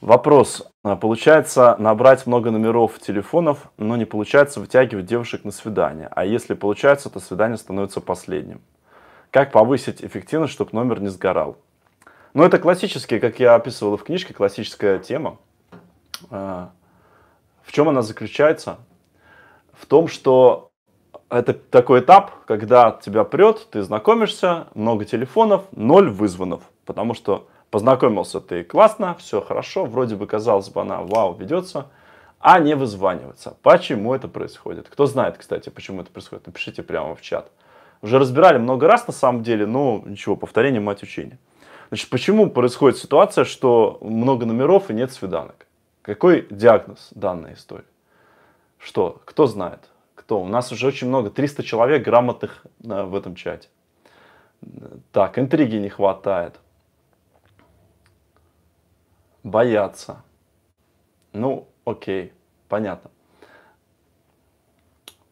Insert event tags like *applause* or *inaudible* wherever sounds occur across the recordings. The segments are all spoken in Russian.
Вопрос. Э, получается набрать много номеров телефонов, но не получается вытягивать девушек на свидание. А если получается, то свидание становится последним. Как повысить эффективность, чтобы номер не сгорал? Ну, это классическая, как я описывал в книжке, классическая тема. Э, в чем она заключается? В том, что это такой этап, когда тебя прет, ты знакомишься, много телефонов, ноль вызванов. Потому что Познакомился ты классно, все хорошо, вроде бы казалось бы она вау ведется, а не вызванивается. Почему это происходит? Кто знает, кстати, почему это происходит, напишите прямо в чат. Уже разбирали много раз на самом деле, но ничего, повторение мать учения. Значит, почему происходит ситуация, что много номеров и нет свиданок? Какой диагноз данной истории? Что? Кто знает? Кто? У нас уже очень много, 300 человек грамотных э, в этом чате. Так, интриги не хватает. Бояться. Ну, окей, понятно.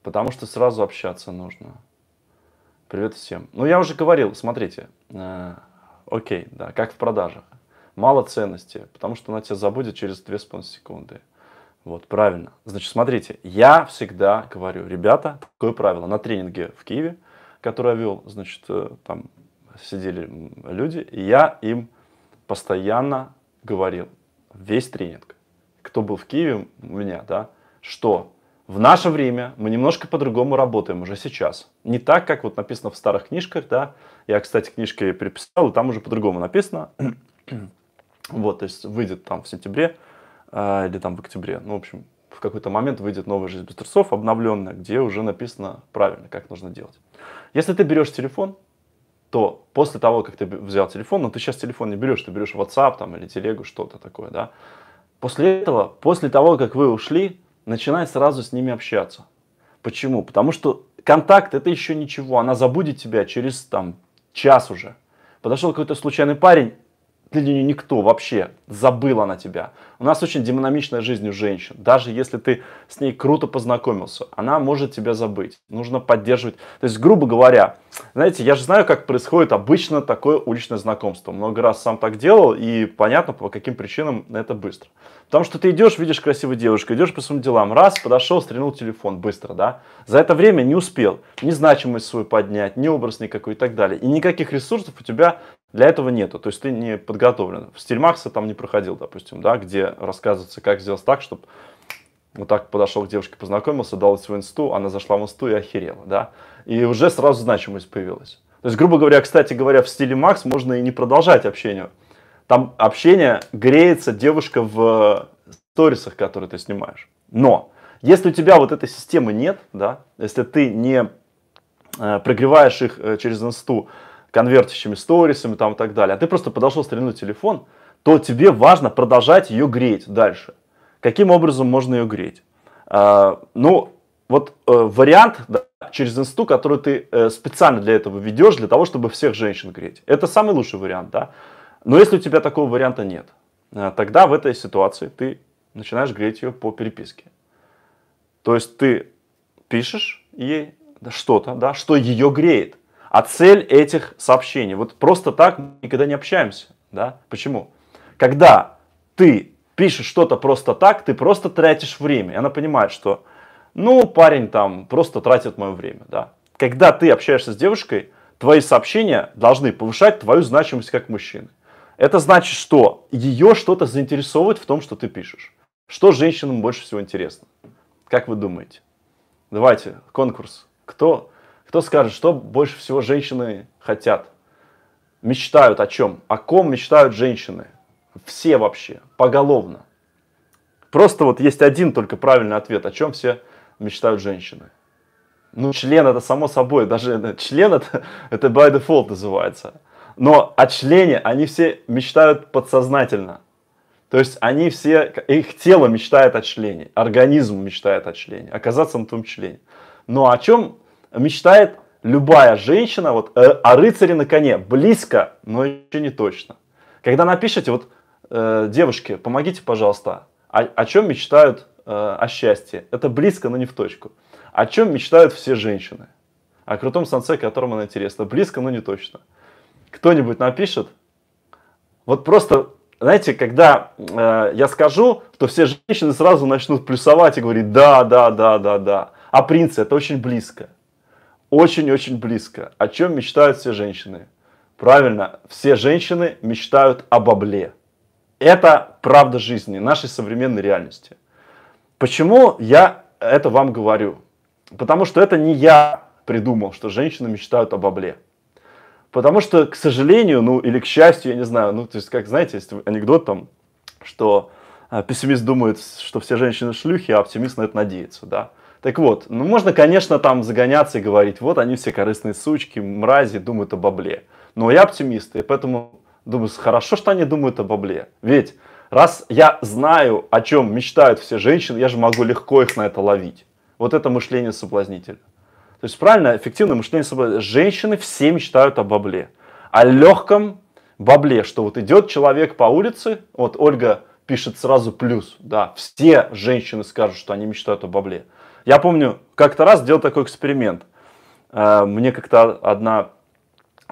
Потому что сразу общаться нужно. Привет всем. Ну, я уже говорил, смотрите. Э, окей, да, как в продажах. Мало ценности, потому что она тебя забудет через 2,5 секунды. Вот, правильно. Значит, смотрите, я всегда говорю, ребята, такое правило. На тренинге в Киеве, который я вел, значит, э, там сидели люди, и я им постоянно говорил весь тренинг, кто был в Киеве у меня, да, что в наше время мы немножко по-другому работаем уже сейчас. Не так, как вот написано в старых книжках, да. Я, кстати, книжки переписал, и там уже по-другому написано. *clears throat* вот, то есть выйдет там в сентябре э, или там в октябре. Ну, в общем, в какой-то момент выйдет новая жизнь без трусов, обновленная, где уже написано правильно, как нужно делать. Если ты берешь телефон, то после того, как ты взял телефон, ну ты сейчас телефон не берешь, ты берешь WhatsApp там или телегу, что-то такое, да. После этого, после того, как вы ушли, начинай сразу с ними общаться. Почему? Потому что контакт это еще ничего, она забудет тебя через там час уже. Подошел какой-то случайный парень, ты для нее никто вообще, забыла на тебя. У нас очень динамичная жизнь у женщин. Даже если ты с ней круто познакомился, она может тебя забыть. Нужно поддерживать. То есть, грубо говоря, знаете, я же знаю, как происходит обычно такое уличное знакомство. Много раз сам так делал, и понятно, по каким причинам это быстро. Потому что ты идешь, видишь красивую девушку, идешь по своим делам. Раз, подошел, стрельнул телефон быстро, да? За это время не успел ни значимость свою поднять, ни образ никакой и так далее. И никаких ресурсов у тебя для этого нету, то есть ты не подготовлен. В стиль там не проходил, допустим, да, где рассказывается, как сделать так, чтобы вот так подошел к девушке, познакомился, дал свою инсту, она зашла в инсту и охерела, да. И уже сразу значимость появилась. То есть, грубо говоря, кстати говоря, в стиле Макс можно и не продолжать общение. Там общение греется девушка в сторисах, которые ты снимаешь. Но если у тебя вот этой системы нет, да, если ты не э, прогреваешь их э, через инсту, конвертящими сторисами там и так далее, а ты просто подошел, стрельнул телефон, то тебе важно продолжать ее греть дальше. Каким образом можно ее греть? А, ну, вот э, вариант да, через инсту, который ты э, специально для этого ведешь, для того, чтобы всех женщин греть. Это самый лучший вариант, да. Но если у тебя такого варианта нет, э, тогда в этой ситуации ты начинаешь греть ее по переписке. То есть ты пишешь ей что-то, да, что ее греет а цель этих сообщений. Вот просто так мы никогда не общаемся. Да? Почему? Когда ты пишешь что-то просто так, ты просто тратишь время. И она понимает, что ну, парень там просто тратит мое время. Да? Когда ты общаешься с девушкой, твои сообщения должны повышать твою значимость как мужчины. Это значит, что ее что-то заинтересовывает в том, что ты пишешь. Что женщинам больше всего интересно? Как вы думаете? Давайте, конкурс. Кто, кто скажет, что больше всего женщины хотят? Мечтают о чем? О ком мечтают женщины? Все вообще, поголовно. Просто вот есть один только правильный ответ, о чем все мечтают женщины. Ну, член это само собой, даже член это, это by default называется. Но о члене они все мечтают подсознательно. То есть они все, их тело мечтает о члене, организм мечтает о члене, оказаться на том члене. Но о чем мечтает любая женщина вот, э, о рыцаре на коне. Близко, но еще не точно. Когда напишите, вот, э, девушки, помогите, пожалуйста, о, о чем мечтают э, о счастье? Это близко, но не в точку. О чем мечтают все женщины? О крутом санце, которому она интересна. Близко, но не точно. Кто-нибудь напишет? Вот просто знаете, когда э, я скажу, то все женщины сразу начнут плюсовать и говорить, да, да, да, да, да. А принцы это очень близко очень-очень близко. О чем мечтают все женщины? Правильно, все женщины мечтают о бабле. Это правда жизни, нашей современной реальности. Почему я это вам говорю? Потому что это не я придумал, что женщины мечтают о бабле. Потому что, к сожалению, ну или к счастью, я не знаю, ну то есть, как знаете, есть анекдот там, что э, пессимист думает, что все женщины шлюхи, а оптимист на это надеется, да. Так вот, ну можно, конечно, там загоняться и говорить, вот они все корыстные сучки, мрази, думают о бабле. Но я оптимист, и поэтому думаю, хорошо, что они думают о бабле. Ведь раз я знаю, о чем мечтают все женщины, я же могу легко их на это ловить. Вот это мышление соблазнителя. То есть правильно, эффективное мышление соблазнителя. Женщины все мечтают о бабле. О легком бабле, что вот идет человек по улице, вот Ольга пишет сразу плюс, да, все женщины скажут, что они мечтают о бабле. Я помню, как-то раз делал такой эксперимент. Э, мне как-то одна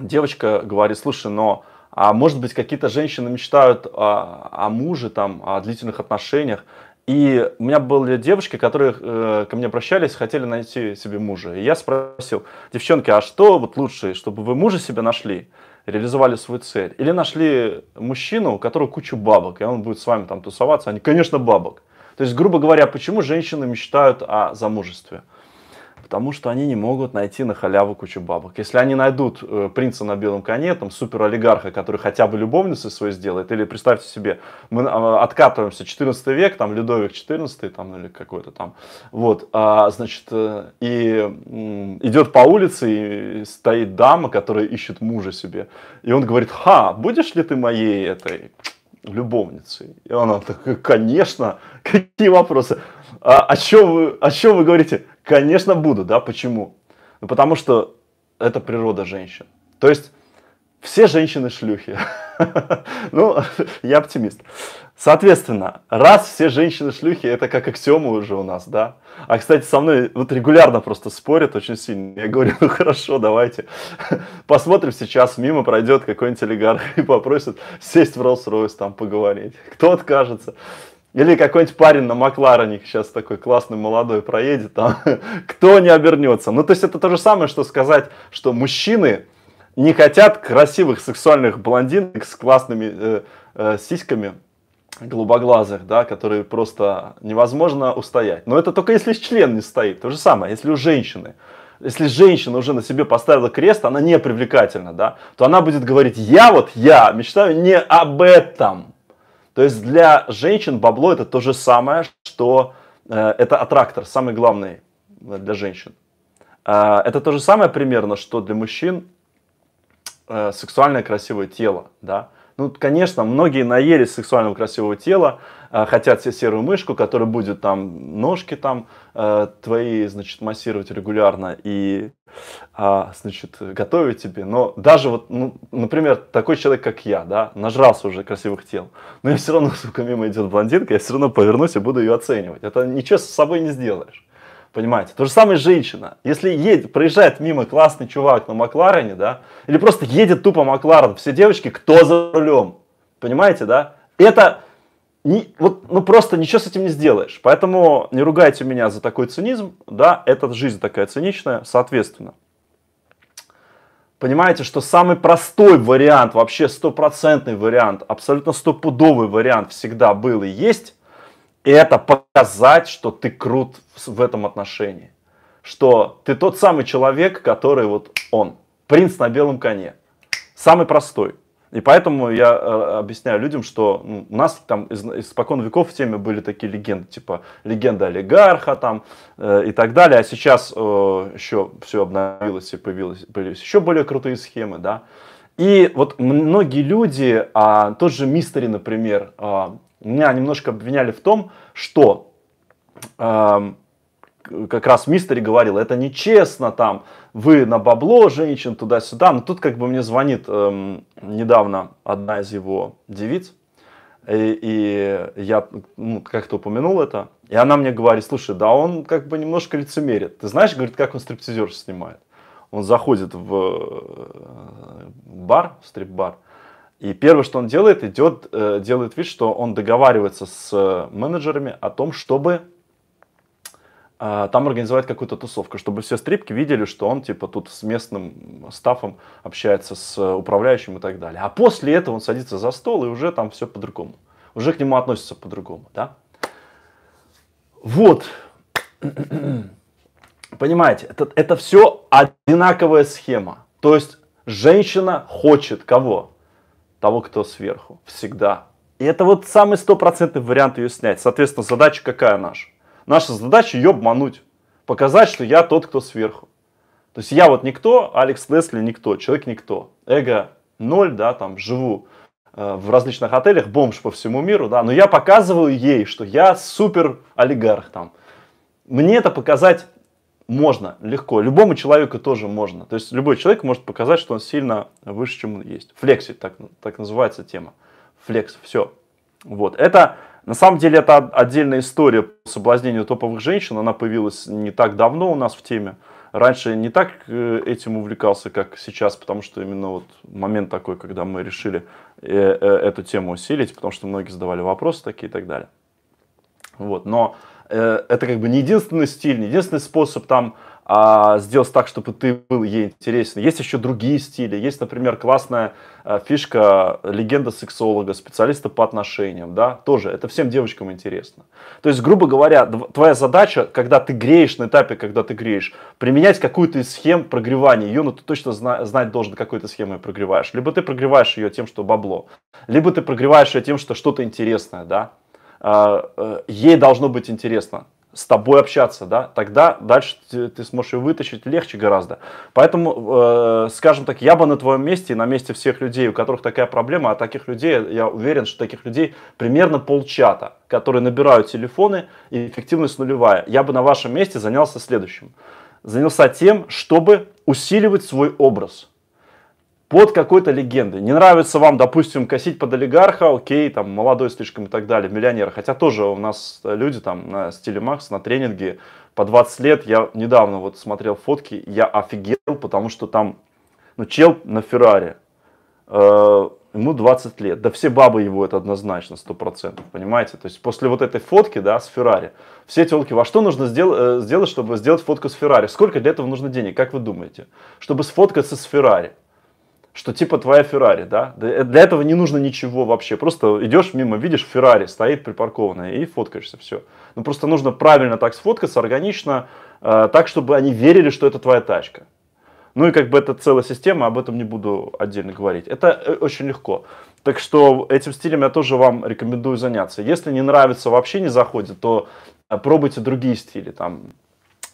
девочка говорит, слушай, но а может быть какие-то женщины мечтают о, о муже, там, о длительных отношениях. И у меня были девушки, которые э, ко мне обращались, хотели найти себе мужа. И я спросил, девчонки, а что вот лучше, чтобы вы мужа себе нашли, реализовали свою цель? Или нашли мужчину, у которого куча бабок, и он будет с вами там тусоваться? Они, конечно, бабок. То есть, грубо говоря, почему женщины мечтают о замужестве? Потому что они не могут найти на халяву кучу бабок. Если они найдут э, принца на белом коне, там супер олигарха, который хотя бы любовницу свою сделает, или представьте себе, мы э, откатываемся 14 век, там Людовик 14 там, или какой-то там, вот, а, значит, э, и идет по улице, и стоит дама, которая ищет мужа себе, и он говорит, ха, будешь ли ты моей этой любовницей. И она такая, конечно, *laughs* какие вопросы? А, о, чем вы, о чем вы говорите? Конечно, буду, да, почему? Ну, потому что это природа женщин. То есть все женщины шлюхи. *laughs* ну, я оптимист. Соответственно, раз все женщины шлюхи, это как аксиома уже у нас, да? А, кстати, со мной вот регулярно просто спорят очень сильно. Я говорю, *laughs* ну хорошо, давайте посмотрим сейчас, мимо пройдет какой-нибудь олигарх и попросит сесть в Роллс-Ройс, там поговорить. Кто откажется? Или какой-нибудь парень на Макларене сейчас такой классный молодой проедет, там *laughs* кто не обернется. Ну, то есть это то же самое, что сказать, что мужчины не хотят красивых сексуальных блондинок с классными э, э, сиськами голубоглазых, да, которые просто невозможно устоять. Но это только если член не стоит. То же самое, если у женщины. Если женщина уже на себе поставила крест, она не привлекательна, да, то она будет говорить, я вот я мечтаю не об этом. То есть для женщин бабло это то же самое, что э, это аттрактор, самый главный э, для женщин. Э, это то же самое примерно, что для мужчин э, сексуальное красивое тело, да. Ну, конечно, многие наелись сексуального красивого тела, э, хотят себе серую мышку, которая будет там ножки там э, твои, значит, массировать регулярно и, э, значит, готовить тебе. Но даже вот, ну, например, такой человек, как я, да, нажрался уже красивых тел, но я все равно, *laughs* сука, мимо идет блондинка, я все равно повернусь и буду ее оценивать. Это ничего с собой не сделаешь. Понимаете? То же самое женщина. Если едет, проезжает мимо классный чувак на Макларене, да, или просто едет тупо Макларен, все девочки, кто за рулем? Понимаете, да? Это не, вот, ну просто ничего с этим не сделаешь. Поэтому не ругайте меня за такой цинизм, да, эта жизнь такая циничная, соответственно. Понимаете, что самый простой вариант, вообще стопроцентный вариант, абсолютно стопудовый вариант всегда был и есть, это показать, что ты крут в этом отношении. Что ты тот самый человек, который вот он. Принц на белом коне. Самый простой. И поэтому я э, объясняю людям, что ну, у нас там из, испокон веков в теме были такие легенды, типа легенда олигарха там э, и так далее. А сейчас э, еще все обновилось и появилось, появились еще более крутые схемы, да. И вот многие люди, а, тот же Мистери, например, а, меня немножко обвиняли в том, что э, как раз мистери говорил, это нечестно, там, вы на бабло женщин туда-сюда. Но тут как бы мне звонит э, недавно одна из его девиц, и, и я ну, как-то упомянул это, и она мне говорит, слушай, да он как бы немножко лицемерит. Ты знаешь, говорит, как он стриптизер снимает? Он заходит в э, бар, в стрип-бар, и первое, что он делает, идет, э, делает вид, что он договаривается с э, менеджерами о том, чтобы э, там организовать какую-то тусовку, чтобы все стрипки видели, что он типа тут с местным стафом общается с управляющим и так далее. А после этого он садится за стол и уже там все по-другому. Уже к нему относятся по-другому, да? Вот. *clears throat* Понимаете, это, это все одинаковая схема. То есть женщина хочет кого? того, кто сверху. Всегда. И это вот самый стопроцентный вариант ее снять. Соответственно, задача какая наша? Наша задача ее обмануть. Показать, что я тот, кто сверху. То есть я вот никто, Алекс Лесли никто, человек никто. Эго ноль, да, там живу э, в различных отелях, бомж по всему миру, да, но я показываю ей, что я супер олигарх там. Мне это показать можно, легко. Любому человеку тоже можно. То есть любой человек может показать, что он сильно выше, чем он есть. флекси так, так называется тема. Флекс, все. Вот. Это, на самом деле, это отдельная история по соблазнению топовых женщин. Она появилась не так давно у нас в теме. Раньше не так э, этим увлекался, как сейчас, потому что именно вот момент такой, когда мы решили э, э, эту тему усилить, потому что многие задавали вопросы такие и так далее. Вот. Но Э, это как бы не единственный стиль, не единственный способ там а, сделать так, чтобы ты был ей интересен. Есть еще другие стили. Есть, например, классная а, фишка легенда сексолога, специалиста по отношениям, да, тоже. Это всем девочкам интересно. То есть, грубо говоря, твоя задача, когда ты греешь на этапе, когда ты греешь, применять какую-то из схем прогревания ее, ну, ты точно зна- знать должен, какой ты схемой прогреваешь. Либо ты прогреваешь ее тем, что бабло, либо ты прогреваешь ее тем, что что-то интересное, да. А, э, ей должно быть интересно с тобой общаться, да, тогда дальше ты, ты сможешь ее вытащить легче гораздо. Поэтому, э, скажем так, я бы на твоем месте и на месте всех людей, у которых такая проблема, а таких людей, я уверен, что таких людей примерно полчата, которые набирают телефоны, и эффективность нулевая. Я бы на вашем месте занялся следующим. Занялся тем, чтобы усиливать свой образ под какой-то легендой. Не нравится вам, допустим, косить под олигарха, окей, там, молодой слишком и так далее, миллионер. Хотя тоже у нас люди там на стиле Макс, на тренинге по 20 лет. Я недавно вот смотрел фотки, я офигел, потому что там, ну, чел на Феррари, э, ему 20 лет. Да все бабы его это однозначно, 100%, понимаете? То есть после вот этой фотки, да, с Феррари, все телки, во что нужно сдел- э, сделать, чтобы сделать фотку с Феррари? Сколько для этого нужно денег, как вы думаете? Чтобы сфоткаться с Феррари? что типа твоя Феррари, да? Для этого не нужно ничего вообще. Просто идешь мимо, видишь, Феррари стоит припаркованная и фоткаешься, все. Ну просто нужно правильно так сфоткаться, органично, э, так, чтобы они верили, что это твоя тачка. Ну и как бы это целая система, об этом не буду отдельно говорить. Это э, очень легко. Так что этим стилем я тоже вам рекомендую заняться. Если не нравится, вообще не заходит, то э, пробуйте другие стили. Там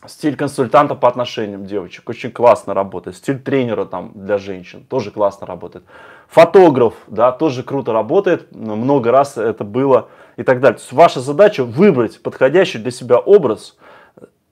Стиль консультанта по отношениям девочек очень классно работает. Стиль тренера там для женщин тоже классно работает. Фотограф, да, тоже круто работает. Много раз это было и так далее. То есть ваша задача выбрать подходящий для себя образ,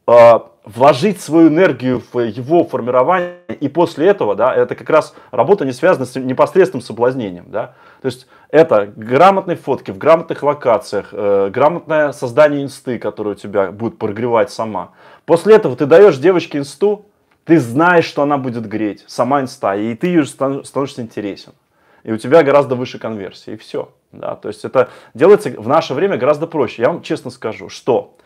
а, вложить свою энергию в его формирование, и после этого, да, это как раз работа не связана с непосредственным соблазнением, да, то есть это грамотные фотки в грамотных локациях, э, грамотное создание инсты, которое у тебя будет прогревать сама. После этого ты даешь девочке инсту, ты знаешь, что она будет греть, сама инста, и ты ее становишься интересен. И у тебя гораздо выше конверсии, и все. Да? То есть это делается в наше время гораздо проще. Я вам честно скажу, что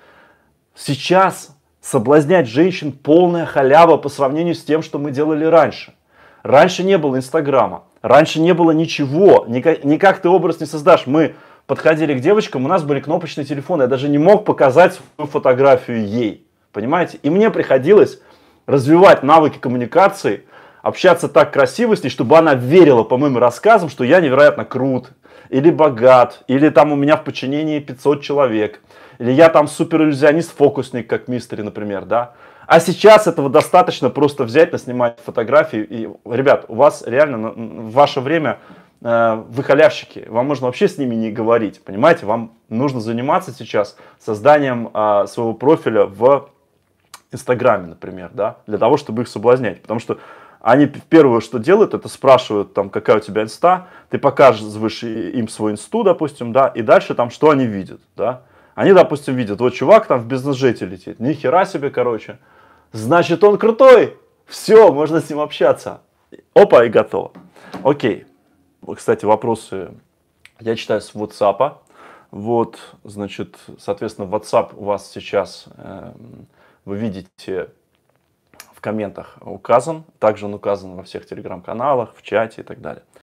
сейчас Соблазнять женщин полная халява по сравнению с тем, что мы делали раньше. Раньше не было Инстаграма, раньше не было ничего, никак, никак ты образ не создашь. Мы подходили к девочкам, у нас были кнопочные телефоны, я даже не мог показать свою фотографию ей, понимаете? И мне приходилось развивать навыки коммуникации, общаться так красиво с ней, чтобы она верила по моим рассказам, что я невероятно крут, или богат, или там у меня в подчинении 500 человек, или я там супериллюзионист-фокусник, как мистер, например, да. А сейчас этого достаточно просто взять, наснимать фотографии. И, ребят, у вас реально в ваше время э, вы халявщики, вам можно вообще с ними не говорить, понимаете? Вам нужно заниматься сейчас созданием э, своего профиля в Инстаграме, например, да, для того, чтобы их соблазнять. Потому что они первое, что делают, это спрашивают, там, какая у тебя инста, ты покажешь им свой инсту, допустим, да, и дальше там, что они видят, да. Они, допустим, видят, вот чувак там в бизнес-жете летит, ни хера себе, короче. Значит, он крутой, все, можно с ним общаться. Опа, и готово. Окей. Кстати, вопросы я читаю с WhatsApp. Вот, значит, соответственно, WhatsApp у вас сейчас, э, вы видите, в комментах указан. Также он указан во всех телеграм-каналах, в чате и так далее.